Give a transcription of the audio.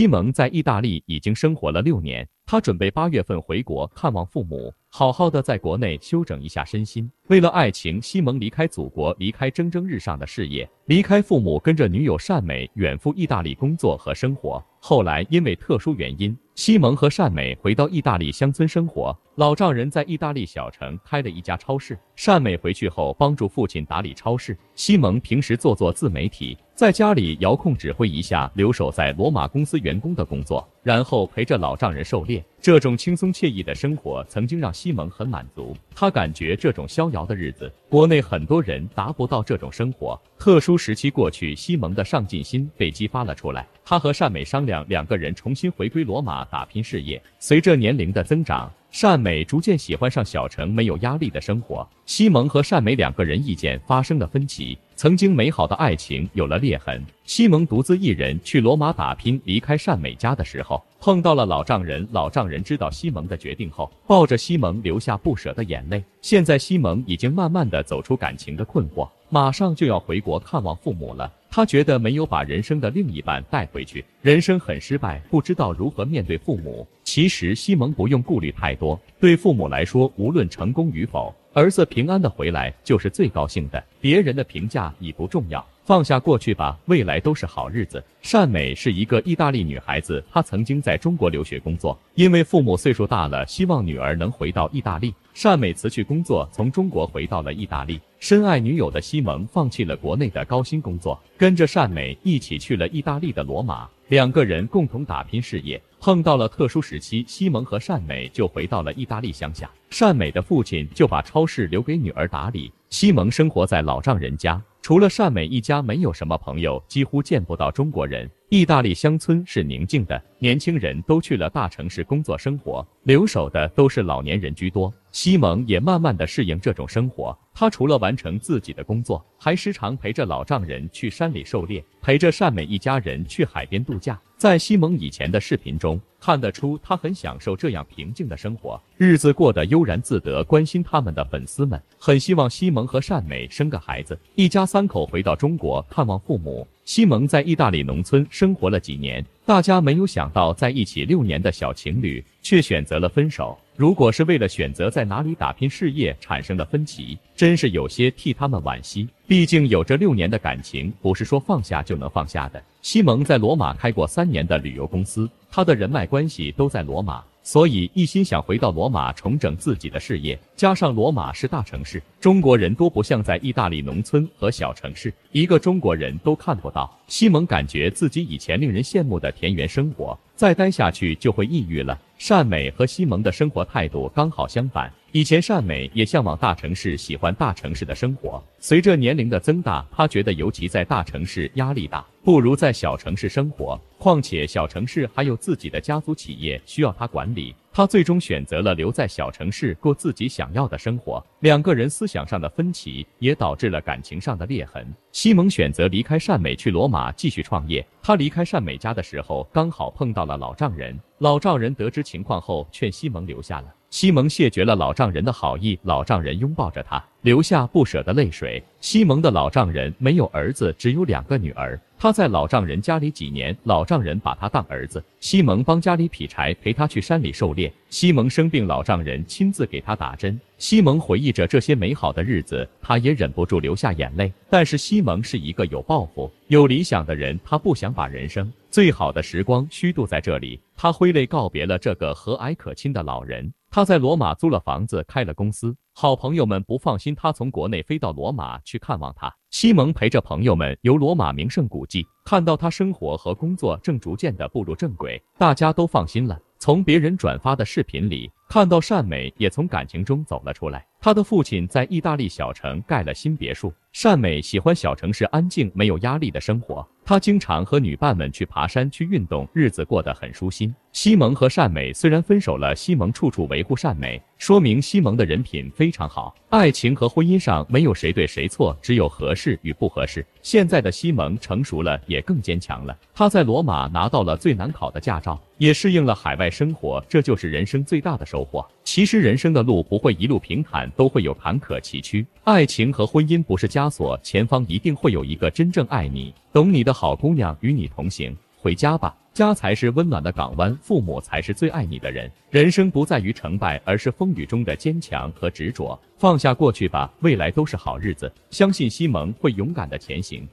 西蒙在意大利已经生活了六年，他准备八月份回国看望父母，好好的在国内休整一下身心。为了爱情，西蒙离开祖国，离开蒸蒸日上的事业，离开父母，跟着女友善美远赴意大利工作和生活。后来因为特殊原因。西蒙和善美回到意大利乡村生活，老丈人在意大利小城开了一家超市。善美回去后帮助父亲打理超市，西蒙平时做做自媒体，在家里遥控指挥一下留守在罗马公司员工的工作。然后陪着老丈人狩猎，这种轻松惬意的生活曾经让西蒙很满足。他感觉这种逍遥的日子，国内很多人达不到这种生活。特殊时期过去，西蒙的上进心被激发了出来。他和善美商量，两个人重新回归罗马打拼事业。随着年龄的增长，善美逐渐喜欢上小城没有压力的生活。西蒙和善美两个人意见发生了分歧，曾经美好的爱情有了裂痕。西蒙独自一人去罗马打拼，离开善美家的时候，碰到了老丈人。老丈人知道西蒙的决定后，抱着西蒙，流下不舍的眼泪。现在西蒙已经慢慢的走出感情的困惑，马上就要回国看望父母了。他觉得没有把人生的另一半带回去，人生很失败，不知道如何面对父母。其实西蒙不用顾虑太多，对父母来说，无论成功与否，儿子平安的回来就是最高兴的。别人的评价已不重要，放下过去吧，未来都是好日子。善美是一个意大利女孩子，她曾经在中国留学工作，因为父母岁数大了，希望女儿能回到意大利。善美辞去工作，从中国回到了意大利。深爱女友的西蒙放弃了国内的高薪工作，跟着善美一起去了意大利的罗马。两个人共同打拼事业。碰到了特殊时期，西蒙和善美就回到了意大利乡下。善美的父亲就把超市留给女儿打理。西蒙生活在老丈人家。除了善美一家，没有什么朋友，几乎见不到中国人。意大利乡村是宁静的，年轻人都去了大城市工作生活，留守的都是老年人居多。西蒙也慢慢的适应这种生活，他除了完成自己的工作，还时常陪着老丈人去山里狩猎，陪着善美一家人去海边度假。在西蒙以前的视频中，看得出他很享受这样平静的生活，日子过得悠然自得。关心他们的粉丝们很希望西蒙和善美生个孩子，一家三口回到中国看望父母。西蒙在意大利农村生活了几年，大家没有想到在一起六年的小情侣却选择了分手。如果是为了选择在哪里打拼事业产生了分歧，真是有些替他们惋惜。毕竟有这六年的感情，不是说放下就能放下的。西蒙在罗马开过三年的旅游公司，他的人脉关系都在罗马，所以一心想回到罗马重整自己的事业。加上罗马是大城市，中国人多不像在意大利农村和小城市，一个中国人都看不到。西蒙感觉自己以前令人羡慕的田园生活，再待下去就会抑郁了。善美和西蒙的生活态度刚好相反。以前善美也向往大城市，喜欢大城市的生活。随着年龄的增大，她觉得尤其在大城市压力大，不如在小城市生活。况且小城市还有自己的家族企业需要她管理。他最终选择了留在小城市过自己想要的生活。两个人思想上的分歧也导致了感情上的裂痕。西蒙选择离开善美去罗马继续创业。他离开善美家的时候，刚好碰到了老丈人。老丈人得知情况后，劝西蒙留下了。西蒙谢绝了老丈人的好意。老丈人拥抱着他。留下不舍的泪水。西蒙的老丈人没有儿子，只有两个女儿。他在老丈人家里几年，老丈人把他当儿子。西蒙帮家里劈柴，陪他去山里狩猎。西蒙生病，老丈人亲自给他打针。西蒙回忆着这些美好的日子，他也忍不住流下眼泪。但是西蒙是一个有抱负、有理想的人，他不想把人生最好的时光虚度在这里。他挥泪告别了这个和蔼可亲的老人。他在罗马租了房子，开了公司。好朋友们不放心他，从国内飞到罗马去看望他。西蒙陪着朋友们游罗马名胜古迹，看到他生活和工作正逐渐地步入正轨，大家都放心了。从别人转发的视频里，看到善美也从感情中走了出来。他的父亲在意大利小城盖了新别墅，善美喜欢小城市安静、没有压力的生活。他经常和女伴们去爬山、去运动，日子过得很舒心。西蒙和善美虽然分手了，西蒙处处维护善美，说明西蒙的人品非常好。爱情和婚姻上没有谁对谁错，只有合适与不合适。现在的西蒙成熟了，也更坚强了。他在罗马拿到了最难考的驾照，也适应了海外生活，这就是人生最大的收获。其实人生的路不会一路平坦，都会有坎坷崎岖。爱情和婚姻不是枷锁，前方一定会有一个真正爱你、懂你的好姑娘与你同行。回家吧，家才是温暖的港湾，父母才是最爱你的人。人生不在于成败，而是风雨中的坚强和执着。放下过去吧，未来都是好日子。相信西蒙会勇敢地前行。